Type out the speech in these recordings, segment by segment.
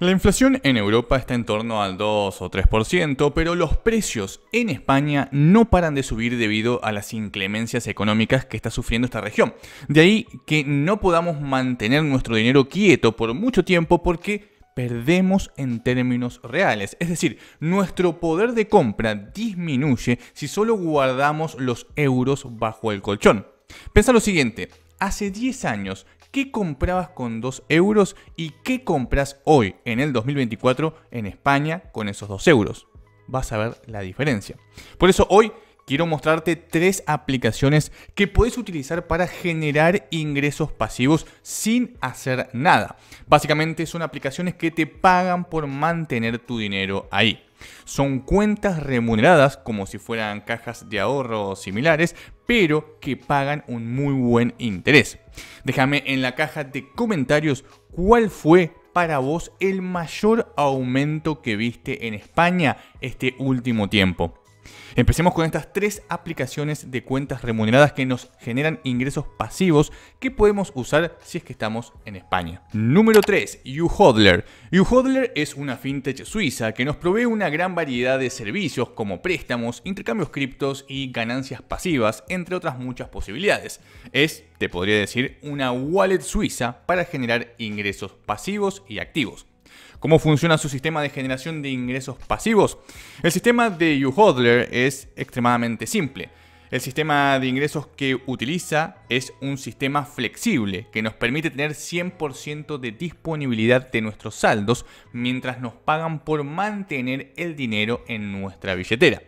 La inflación en Europa está en torno al 2 o 3%, pero los precios en España no paran de subir debido a las inclemencias económicas que está sufriendo esta región. De ahí que no podamos mantener nuestro dinero quieto por mucho tiempo porque perdemos en términos reales. Es decir, nuestro poder de compra disminuye si solo guardamos los euros bajo el colchón. Pensa lo siguiente, hace 10 años qué comprabas con 2 euros y qué compras hoy en el 2024 en España con esos 2 euros. Vas a ver la diferencia. Por eso hoy quiero mostrarte tres aplicaciones que puedes utilizar para generar ingresos pasivos sin hacer nada. Básicamente son aplicaciones que te pagan por mantener tu dinero ahí. Son cuentas remuneradas como si fueran cajas de ahorro similares, pero que pagan un muy buen interés. Déjame en la caja de comentarios cuál fue para vos el mayor aumento que viste en España este último tiempo. Empecemos con estas tres aplicaciones de cuentas remuneradas que nos generan ingresos pasivos que podemos usar si es que estamos en España. Número 3, YouHodler. YouHodler es una fintech suiza que nos provee una gran variedad de servicios como préstamos, intercambios criptos y ganancias pasivas, entre otras muchas posibilidades. Es, te podría decir, una wallet suiza para generar ingresos pasivos y activos cómo funciona su sistema de generación de ingresos pasivos. El sistema de YouHodler es extremadamente simple. El sistema de ingresos que utiliza es un sistema flexible que nos permite tener 100% de disponibilidad de nuestros saldos mientras nos pagan por mantener el dinero en nuestra billetera.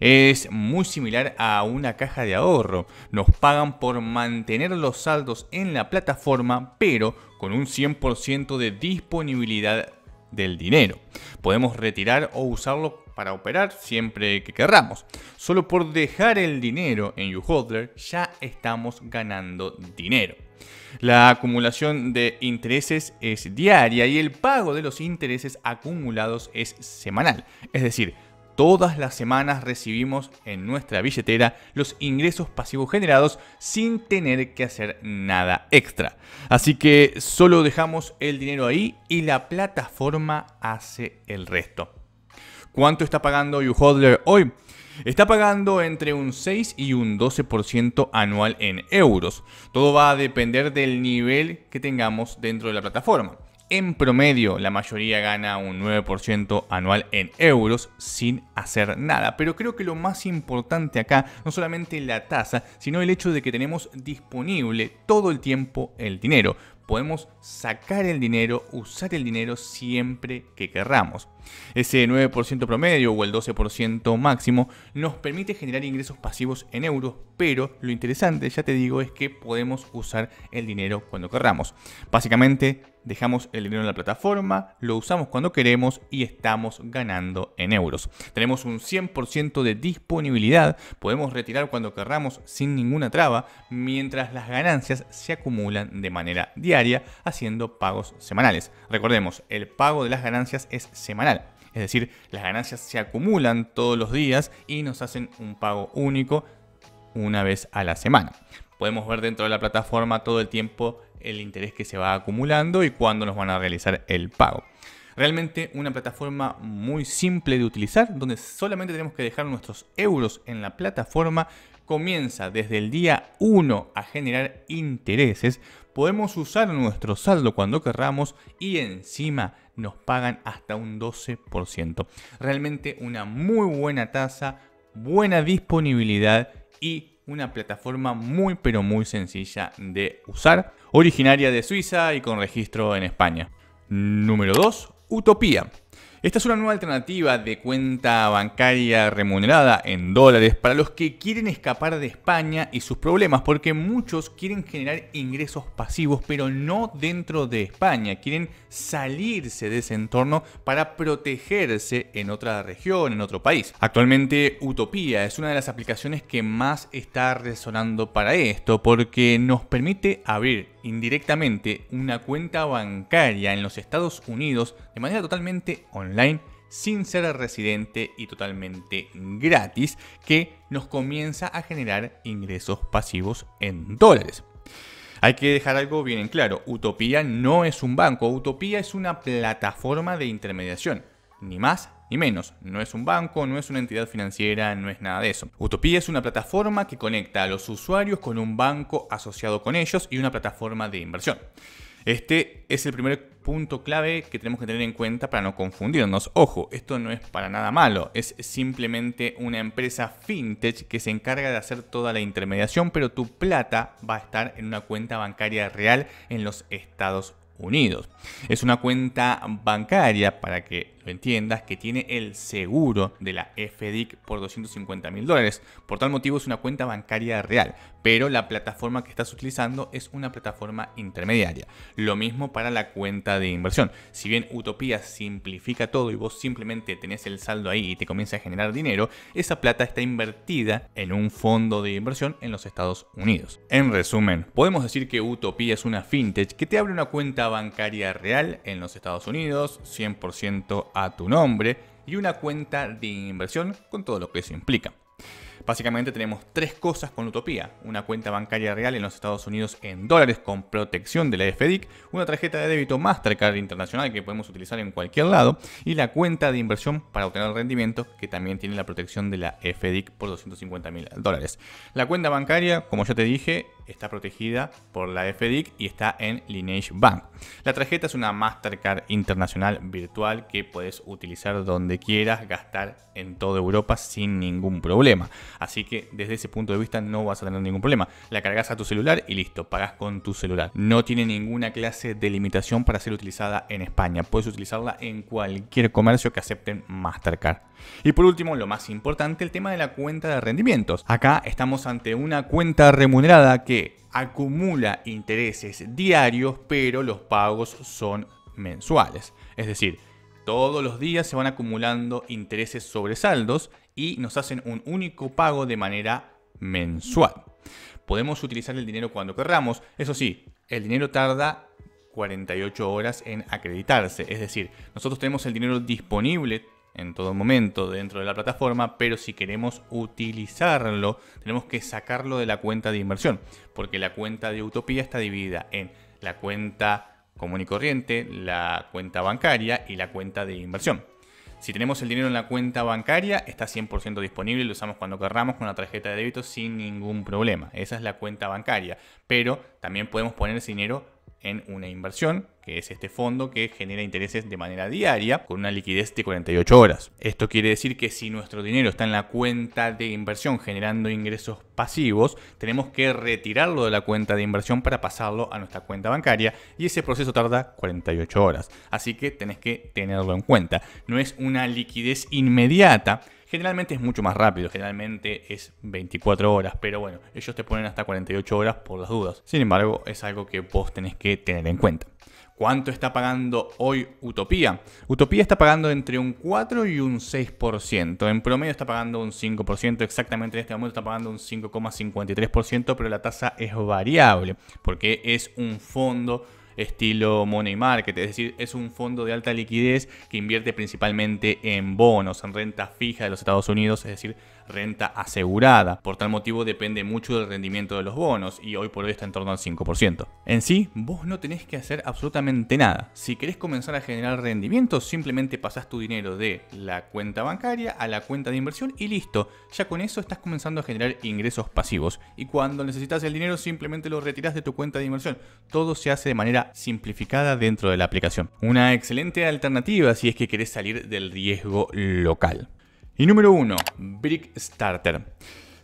Es muy similar a una caja de ahorro. Nos pagan por mantener los saldos en la plataforma, pero con un 100% de disponibilidad del dinero. Podemos retirar o usarlo para operar siempre que querramos. Solo por dejar el dinero en YouHodler ya estamos ganando dinero. La acumulación de intereses es diaria y el pago de los intereses acumulados es semanal. Es decir, Todas las semanas recibimos en nuestra billetera los ingresos pasivos generados sin tener que hacer nada extra. Así que solo dejamos el dinero ahí y la plataforma hace el resto. ¿Cuánto está pagando YouHodler hoy? Está pagando entre un 6 y un 12% anual en euros. Todo va a depender del nivel que tengamos dentro de la plataforma en promedio la mayoría gana un 9% anual en euros sin hacer nada. Pero creo que lo más importante acá, no solamente la tasa, sino el hecho de que tenemos disponible todo el tiempo el dinero. Podemos sacar el dinero, usar el dinero siempre que querramos. Ese 9% promedio o el 12% máximo nos permite generar ingresos pasivos en euros, pero lo interesante, ya te digo, es que podemos usar el dinero cuando querramos. Básicamente dejamos el dinero en la plataforma, lo usamos cuando queremos y estamos ganando en euros. Tenemos un 100% de disponibilidad, podemos retirar cuando querramos sin ninguna traba, mientras las ganancias se acumulan de manera diaria haciendo pagos semanales. Recordemos, el pago de las ganancias es semanal. Es decir, las ganancias se acumulan todos los días y nos hacen un pago único una vez a la semana. Podemos ver dentro de la plataforma todo el tiempo el interés que se va acumulando y cuándo nos van a realizar el pago. Realmente una plataforma muy simple de utilizar, donde solamente tenemos que dejar nuestros euros en la plataforma. Comienza desde el día 1 a generar intereses. Podemos usar nuestro saldo cuando querramos y encima nos pagan hasta un 12%. Realmente una muy buena tasa, buena disponibilidad y una plataforma muy pero muy sencilla de usar, originaria de Suiza y con registro en España. Número 2, Utopía. Esta es una nueva alternativa de cuenta bancaria remunerada en dólares para los que quieren escapar de España y sus problemas, porque muchos quieren generar ingresos pasivos, pero no dentro de España. Quieren salirse de ese entorno para protegerse en otra región, en otro país. Actualmente, Utopía es una de las aplicaciones que más está resonando para esto, porque nos permite abrir indirectamente una cuenta bancaria en los Estados Unidos de manera totalmente online sin ser residente y totalmente gratis que nos comienza a generar ingresos pasivos en dólares. Hay que dejar algo bien en claro, Utopía no es un banco, Utopía es una plataforma de intermediación, ni más ni menos. No es un banco, no es una entidad financiera, no es nada de eso. Utopía es una plataforma que conecta a los usuarios con un banco asociado con ellos y una plataforma de inversión. Este es el primer punto clave que tenemos que tener en cuenta para no confundirnos. Ojo, esto no es para nada malo, es simplemente una empresa fintech que se encarga de hacer toda la intermediación, pero tu plata va a estar en una cuenta bancaria real en los Estados Unidos. Es una cuenta bancaria, para que lo entiendas, que tiene el seguro de la FDIC por 250 mil dólares. Por tal motivo es una cuenta bancaria real, pero la plataforma que estás utilizando es una plataforma intermediaria. Lo mismo para la cuenta de inversión. Si bien Utopía simplifica todo y vos simplemente tenés el saldo ahí y te comienza a generar dinero, esa plata está invertida en un fondo de inversión en los Estados Unidos. En resumen, podemos decir que Utopía es una fintech que te abre una cuenta bancaria real en los Estados Unidos, 100% a tu nombre y una cuenta de inversión con todo lo que eso implica. Básicamente tenemos tres cosas con Utopía. Una cuenta bancaria real en los Estados Unidos en dólares con protección de la FDIC, una tarjeta de débito Mastercard internacional que podemos utilizar en cualquier lado y la cuenta de inversión para obtener rendimiento que también tiene la protección de la FDIC por 250 mil dólares. La cuenta bancaria, como ya te dije, está protegida por la FDIC y está en Lineage Bank. La tarjeta es una Mastercard internacional virtual que puedes utilizar donde quieras, gastar en toda Europa sin ningún problema. Así que desde ese punto de vista no vas a tener ningún problema. La cargas a tu celular y listo, pagas con tu celular. No tiene ninguna clase de limitación para ser utilizada en España. Puedes utilizarla en cualquier comercio que acepten Mastercard. Y por último, lo más importante, el tema de la cuenta de rendimientos. Acá estamos ante una cuenta remunerada que acumula intereses diarios, pero los pagos son mensuales. Es decir, todos los días se van acumulando intereses sobre saldos y nos hacen un único pago de manera mensual. Podemos utilizar el dinero cuando querramos, eso sí, el dinero tarda 48 horas en acreditarse. Es decir, nosotros tenemos el dinero disponible en todo momento dentro de la plataforma, pero si queremos utilizarlo, tenemos que sacarlo de la cuenta de inversión, porque la cuenta de Utopía está dividida en la cuenta común y corriente, la cuenta bancaria y la cuenta de inversión. Si tenemos el dinero en la cuenta bancaria, está 100% disponible, lo usamos cuando querramos con la tarjeta de débito sin ningún problema. Esa es la cuenta bancaria, pero también podemos poner ese dinero en una inversión, que es este fondo que genera intereses de manera diaria con una liquidez de 48 horas. Esto quiere decir que si nuestro dinero está en la cuenta de inversión generando ingresos pasivos, tenemos que retirarlo de la cuenta de inversión para pasarlo a nuestra cuenta bancaria y ese proceso tarda 48 horas. Así que tenés que tenerlo en cuenta. No es una liquidez inmediata Generalmente es mucho más rápido, generalmente es 24 horas, pero bueno, ellos te ponen hasta 48 horas por las dudas. Sin embargo, es algo que vos tenés que tener en cuenta. ¿Cuánto está pagando hoy Utopía? Utopía está pagando entre un 4 y un 6%. En promedio está pagando un 5%. Exactamente en este momento está pagando un 5,53%, pero la tasa es variable porque es un fondo estilo money market, es decir, es un fondo de alta liquidez que invierte principalmente en bonos, en renta fija de los Estados Unidos, es decir, renta asegurada. Por tal motivo depende mucho del rendimiento de los bonos y hoy por hoy está en torno al 5%. En sí, vos no tenés que hacer absolutamente nada. Si querés comenzar a generar rendimiento, simplemente pasás tu dinero de la cuenta bancaria a la cuenta de inversión y listo. Ya con eso estás comenzando a generar ingresos pasivos y cuando necesitas el dinero simplemente lo retirás de tu cuenta de inversión. Todo se hace de manera simplificada dentro de la aplicación. Una excelente alternativa si es que querés salir del riesgo local. Y número 1, Brick Starter.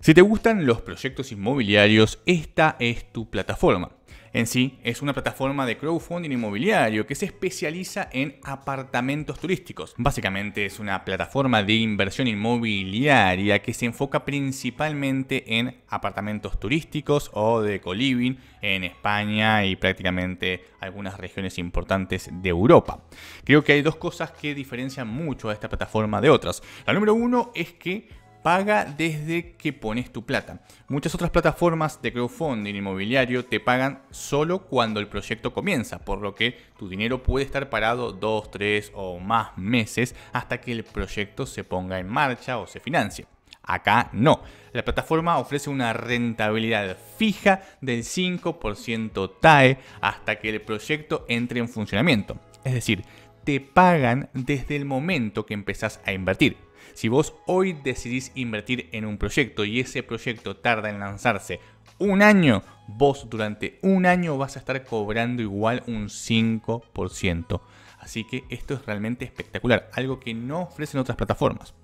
Si te gustan los proyectos inmobiliarios, esta es tu plataforma. En sí, es una plataforma de crowdfunding inmobiliario que se especializa en apartamentos turísticos. Básicamente es una plataforma de inversión inmobiliaria que se enfoca principalmente en apartamentos turísticos o de coliving en España y prácticamente algunas regiones importantes de Europa. Creo que hay dos cosas que diferencian mucho a esta plataforma de otras. La número uno es que paga desde que pones tu plata. Muchas otras plataformas de crowdfunding inmobiliario te pagan solo cuando el proyecto comienza, por lo que tu dinero puede estar parado dos, tres o más meses hasta que el proyecto se ponga en marcha o se financie. Acá no. La plataforma ofrece una rentabilidad fija del 5% TAE hasta que el proyecto entre en funcionamiento. Es decir, te pagan desde el momento que empezás a invertir. Si vos hoy decidís invertir en un proyecto y ese proyecto tarda en lanzarse un año, vos durante un año vas a estar cobrando igual un 5%. Así que esto es realmente espectacular, algo que no ofrecen otras plataformas.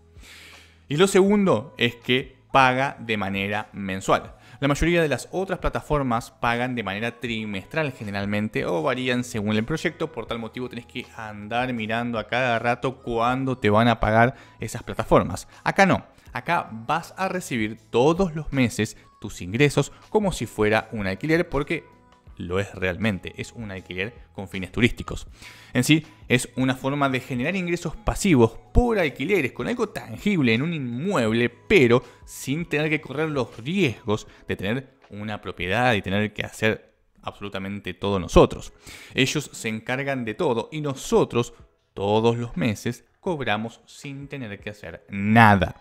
Y lo segundo es que paga de manera mensual. La mayoría de las otras plataformas pagan de manera trimestral generalmente o varían según el proyecto, por tal motivo tenés que andar mirando a cada rato cuándo te van a pagar esas plataformas. Acá no, acá vas a recibir todos los meses tus ingresos como si fuera un alquiler porque lo es realmente, es un alquiler con fines turísticos. En sí, es una forma de generar ingresos pasivos por alquileres con algo tangible en un inmueble, pero sin tener que correr los riesgos de tener una propiedad y tener que hacer absolutamente todo nosotros. Ellos se encargan de todo y nosotros todos los meses cobramos sin tener que hacer nada.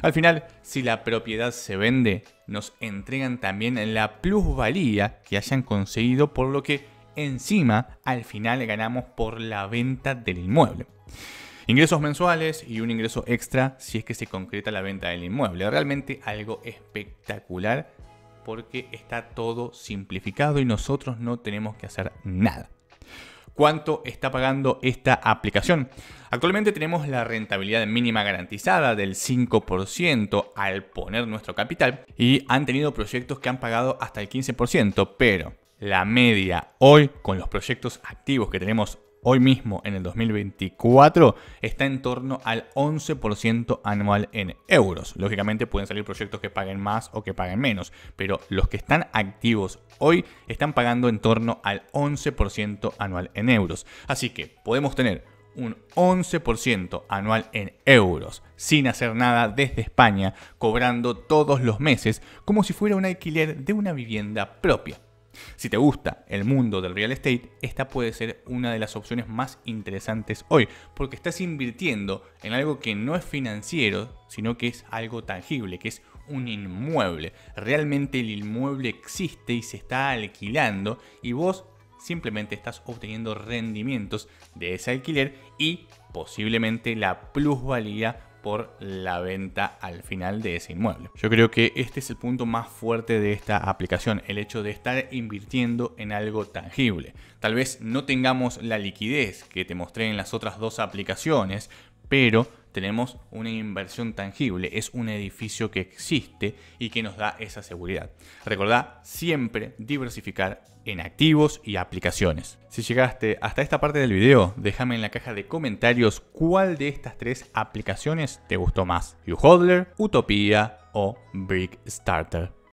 Al final, si la propiedad se vende, nos entregan también la plusvalía que hayan conseguido, por lo que encima al final ganamos por la venta del inmueble. Ingresos mensuales y un ingreso extra si es que se concreta la venta del inmueble. Realmente algo espectacular porque está todo simplificado y nosotros no tenemos que hacer nada cuánto está pagando esta aplicación. Actualmente tenemos la rentabilidad mínima garantizada del 5% al poner nuestro capital y han tenido proyectos que han pagado hasta el 15%, pero la media hoy con los proyectos activos que tenemos hoy mismo en el 2024 está en torno al 11% anual en euros. Lógicamente pueden salir proyectos que paguen más o que paguen menos, pero los que están activos Hoy están pagando en torno al 11% anual en euros. Así que podemos tener un 11% anual en euros, sin hacer nada desde España, cobrando todos los meses como si fuera un alquiler de una vivienda propia. Si te gusta el mundo del real estate, esta puede ser una de las opciones más interesantes hoy, porque estás invirtiendo en algo que no es financiero, sino que es algo tangible, que es un inmueble. Realmente el inmueble existe y se está alquilando y vos simplemente estás obteniendo rendimientos de ese alquiler y posiblemente la plusvalía por la venta al final de ese inmueble. Yo creo que este es el punto más fuerte de esta aplicación, el hecho de estar invirtiendo en algo tangible. Tal vez no tengamos la liquidez que te mostré en las otras dos aplicaciones, pero tenemos una inversión tangible, es un edificio que existe y que nos da esa seguridad. Recordá siempre diversificar en activos y aplicaciones. Si llegaste hasta esta parte del video, déjame en la caja de comentarios cuál de estas tres aplicaciones te gustó más, YouHodler, Utopía o Brickstarter. Starter.